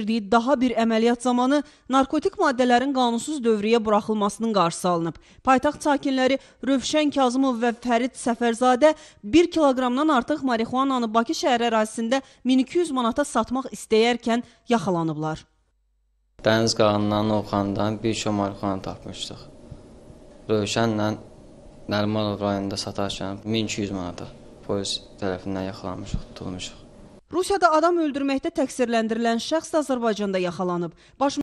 verdiyi daha bir əməliyyat zamanı narkotik maddələrin qanunsuz dövriyə buraxılmasının qarşısı alınıb. Paytaxt sakinləri Rövşən Kazımov və Fərid Səfərzadə 1 kiloqramdan artıq marixuananı Bakı şəhər ərazisində 1200 manata satmaq istəyərkən yaxalanıblar. Dəniz qağından, Novxandan bir şo marixuana tapmışdıq. Rövşənlə Nərmanov rayonunda satarkən 1200 manata polis tərəfindən yaxalanmışıq, tutulmuşuq. Rusiyada adam öldürməkdə təqsirləndirilən şəxs də Azərbaycanda yaxalanıb. Baş